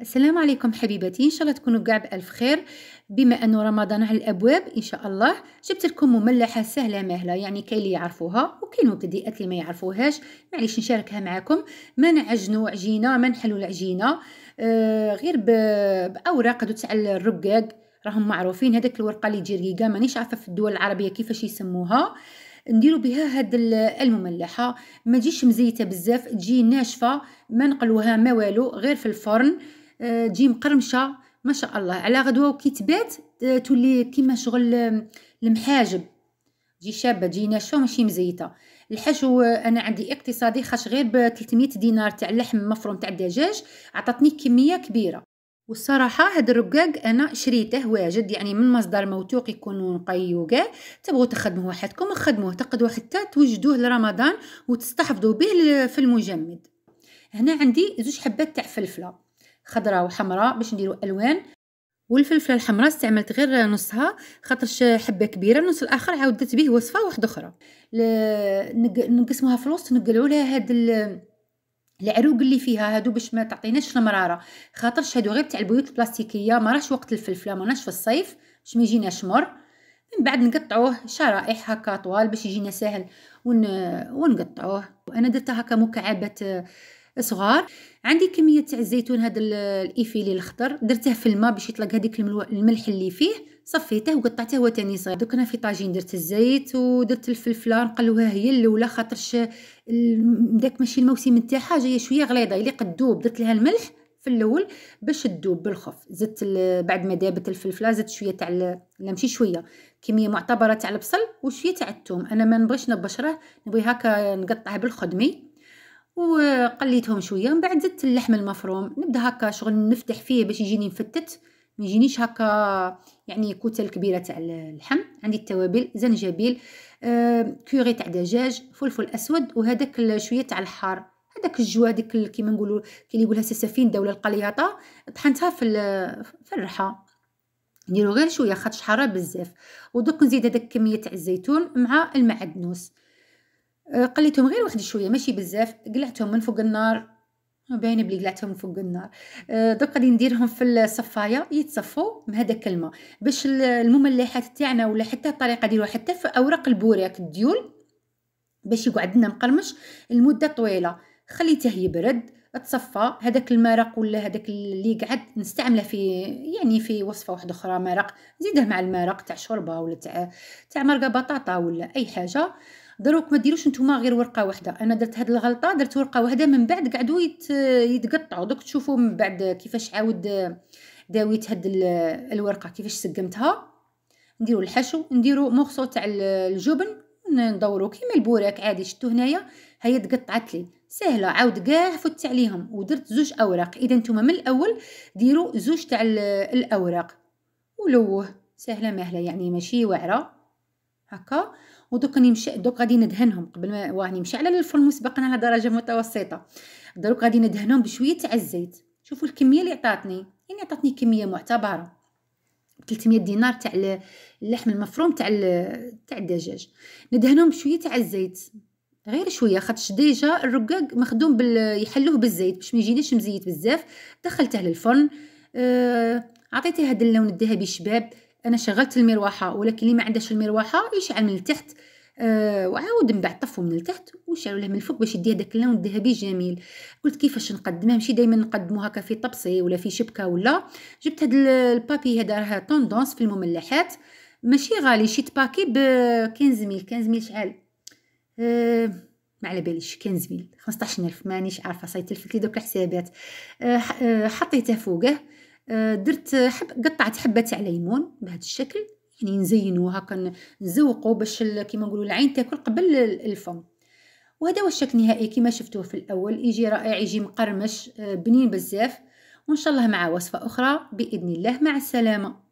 السلام عليكم حبيباتي ان شاء الله تكونوا كاع بالف خير بما انه رمضان على الابواب ان شاء الله جبت لكم مملحه سهله مهله يعني كاين اللي يعرفوها وكاين مبتدئات اللي ما يعرفوهاش معليش نشاركها معكم ما نعجنوا عجينه ما نحلوا العجينه آه غير باوراق تاع الرقاق راهم معروفين هذاك الورقه اللي تجي رقيقه مانيش عارفه في الدول العربيه كيفاش يسموها نديرو بها هاد المملحه ما تجيش مزيته بزاف تجي ناشفه ما نقلوها ما والو غير في الفرن آه، تجي مقرمشه ما شاء الله على غدوه تبات آه، تولي كيما شغل المحاجب تجي شابه تجي ناشفه ماشي مزيته الحشو آه، انا عندي اقتصادي خاش غير ب 300 دينار تاع اللحم مفروم تاع الدجاج عطاتني كميه كبيره والصراحه هذا الرقاق انا شريته واجد يعني من مصدر موثوق يكون نقي وكاع تبغوا تخدموه وحدكم خدموه تقدوا حتى توجدوه لرمضان وتستحفظوا به في المجمد هنا عندي زوج حبات تاع فلفله خضراء وحمراء باش نديرو الوان والفلفله الحمراء استعملت غير نصها خاطرش حبه كبيره النص الاخر عاودت به وصفه واحده اخرى نقسموها في الوسط نقلعوا لها هاد ال... العروق اللي فيها هادو باش ما تعطيناش المراره خاطرش هادو غير تاع البيوت البلاستيكيه ما راش وقت الفلفله ما في الصيف باش ما يجيناش مر من بعد نقطعوه شرائح هكا طوال باش يجينا ساهل ون... ونقطعوه وانا درتها هكا مكعبات صغار عندي كميه تاع الزيتون هذا الايفيلي الاخضر درته في الماء باش يطلق هذيك الملح اللي فيه صفيته وقطعته هو تاني صغير دوك انا في طاجين درت الزيت ودرت الفلفله نقلوها هي الاولى خاطرش داك ماشي الموسم تاعها جايه شويه غليظه اللي قد دوب درت لها الملح في الاول باش تذوب بالخف زدت بعد ما دابت الفلفله زدت شويه تاع لا ماشي شويه كميه معتبره تاع البصل وشويه تاع الثوم انا ما نبغيش نبشره نبغي هكا نقطعه بالخدمي وقليتهم شويه من بعد زدت اللحم المفروم نبدا هكا شغل نفتح فيه باش يجيني مفتت ما يجينيش هكا يعني كتل كبيره تاع اللحم عندي التوابل زنجبيل آه كوري تاع دجاج فلفل اسود وهذاك شويه تاع الحار هذاك الجوا هذيك كيما نقولوا كي يقولها سفينه ولا القلياطه طحنتها في في الرحه نديرو غير شويه خاطر حاره بزاف ودوك نزيد هذاك كميه تاع الزيتون مع المعدنوس آه، قليتهم غير واحد شويه ماشي بزاف قلعتهم من فوق النار باينه بلي قلعتهم من فوق النار آه، دوك غادي نديرهم في الصفايه يتصفوا بهذاك الماء باش المملحات تاعنا ولا حتى الطريقه ديالو حتى في اوراق البوراك الديول باش يقعد لنا مقرمش لمده طويله خليته يبرد تصفى هذاك المرق ولا هذاك اللي قعد نستعمله في يعني في وصفه واحده اخرى مرق نزيده مع المرق تاع شوربه ولا تاع تاع مرقه بطاطا ولا اي حاجه دروك ما ديروش نتوما غير ورقه واحده انا درت هاد الغلطه درت ورقه واحده من بعد قعدوا يتقطعوا دوك تشوفوا من بعد كيفاش عاود داويت هاد الورقه كيفاش سقمتها نديروا الحشو نديروا مخصو تاع الجبن ندورو كيما البوراك عادي شتو هنايا هي تقطعت لي سهله عاود كاع فت عليهم ودرت زوج اوراق اذا نتوما من الاول ديروا زوج تاع الاوراق ولوه سهله مهله يعني ماشي واعره هكا ودوك نمشي دوك غادي ندهنهم قبل ما واه نمشي على الفرن مسبقا على درجه متوسطه دوك غادي ندهنهم بشويه تاع الزيت شوفوا الكميه اللي عطاتني يعني عطاتني كميه معتبره 300 دينار تاع اللحم المفروم تاع تاع الدجاج ندهنهم بشويه تاع الزيت غير شويه خاطش ديجا الرقاق مخدوم بال يحلوه بالزيت باش ما يجينيش مزيت بزاف دخلته للفرن آه... عطيته هذا اللون الذهبي شباب انا شغلت المروحه ولكن اللي ما عندهاش المروحه يشعل من التحت آه وعاود من بعد طفو من التحت وشعلوا له من الفوق باش يدي هذاك اللون الذهبي الجميل قلت كيفاش نقدمها ماشي دائما نقدمو هكا في طبسي ولا في شبكه ولا جبت هاد البابي هذا راه طوندونس في المملحات ماشي غالي شيت باكي ب 15000 ميل 15 ميل شحال آه ما على باليش 15000 15000 مانيش عارفه صايت تلفت لي دوك الحسابات آه, آه، حطيته فوقه درت حب قطعت حبه تاع ليمون بهذا الشكل يعني نزينو هكا نزوقو باش كيما نقولوا العين تاكل قبل الفم وهذا هو الشكل النهائي كما شفتوه في الاول يجي رائع يجي مقرمش آه، بنين بزاف وان شاء الله مع وصفه اخرى باذن الله مع السلامه